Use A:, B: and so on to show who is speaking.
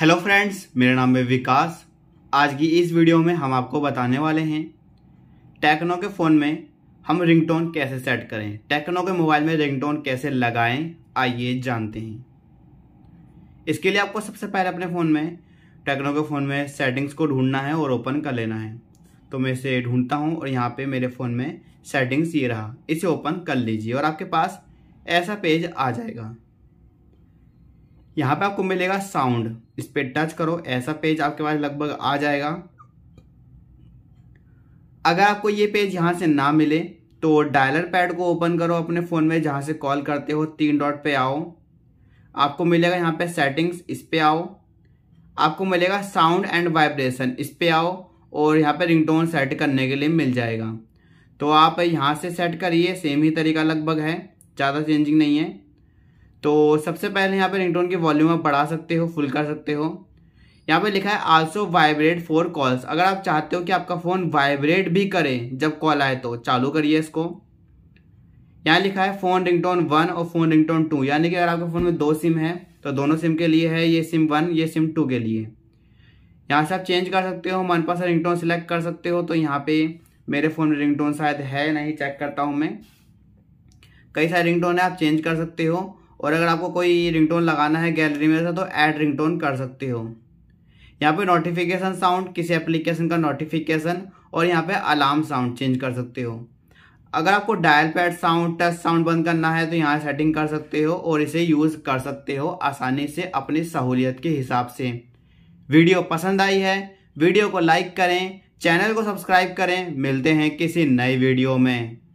A: hello friends मेरा नाम है विकास आज की इस वीडियो में हम आपको बताने वाले हैं टेक्नो के फ़ोन में हम रिंगटोन कैसे सेट करें टेक्नो के मोबाइल में रिंगटोन कैसे लगाएं आइए जानते हैं इसके लिए आपको सबसे पहले अपने फ़ोन में टेक्नो के फ़ोन में सेटिंग्स को ढूंढना है और ओपन कर लेना है तो मैं इसे ढूंढता हूँ और यहाँ पर मेरे फ़ोन में सेटिंग्स ये रहा इसे ओपन कर लीजिए और आपके पास ऐसा पेज आ जाएगा यहाँ पे आपको मिलेगा साउंड इस पर टच करो ऐसा पेज आपके पास लगभग आ जाएगा अगर आपको ये पेज यहाँ से ना मिले तो डायलर पैड को ओपन करो अपने फ़ोन में जहाँ से कॉल करते हो तीन डॉट पे आओ आपको मिलेगा यहाँ पे सेटिंग्स इस पर आओ आपको मिलेगा साउंड एंड वाइब्रेशन इस पर आओ और यहाँ पे रिंगटोन सेट करने के लिए मिल जाएगा तो आप यहाँ से सेट करिए सेम ही तरीका लगभग है ज़्यादा चेंजिंग नहीं है तो सबसे पहले यहाँ पे रिंगटोन की वॉल्यूम आप बढ़ा सकते हो फुल कर सकते हो यहाँ पे लिखा है आल्सो वाइब्रेट फॉर कॉल्स अगर आप चाहते हो कि आपका फ़ोन वाइब्रेट भी करे जब कॉल आए तो चालू करिए इसको यहाँ लिखा है फ़ोन रिंगटोन वन और फ़ोन रिंगटोन टू यानी कि अगर आपके फ़ोन में दो सिम है तो दोनों सिम के लिए है ये सिम वन ये सिम टू के लिए यहाँ से आप चेंज कर सकते हो मनपसंद रिंगटोन सिलेक्ट कर सकते हो तो यहाँ पे मेरे फ़ोन में रिंगटोन शायद है नहीं चेक करता हूँ मैं कई सारे रिंगटोन है आप चेंज कर सकते हो और अगर आपको कोई रिंगटोन लगाना है गैलरी में से तो ऐड रिंगटोन कर सकते हो यहाँ पे नोटिफिकेशन साउंड किसी एप्लीकेशन का नोटिफिकेशन और यहाँ पे अलार्म साउंड चेंज कर सकते हो अगर आपको dial pad sound touch sound बंद करना है तो यहाँ सेटिंग कर सकते हो और इसे यूज़ कर सकते हो आसानी से अपनी सहूलियत के हिसाब से वीडियो पसंद आई है वीडियो को लाइक करें चैनल को सब्सक्राइब करें मिलते हैं किसी नए वीडियो में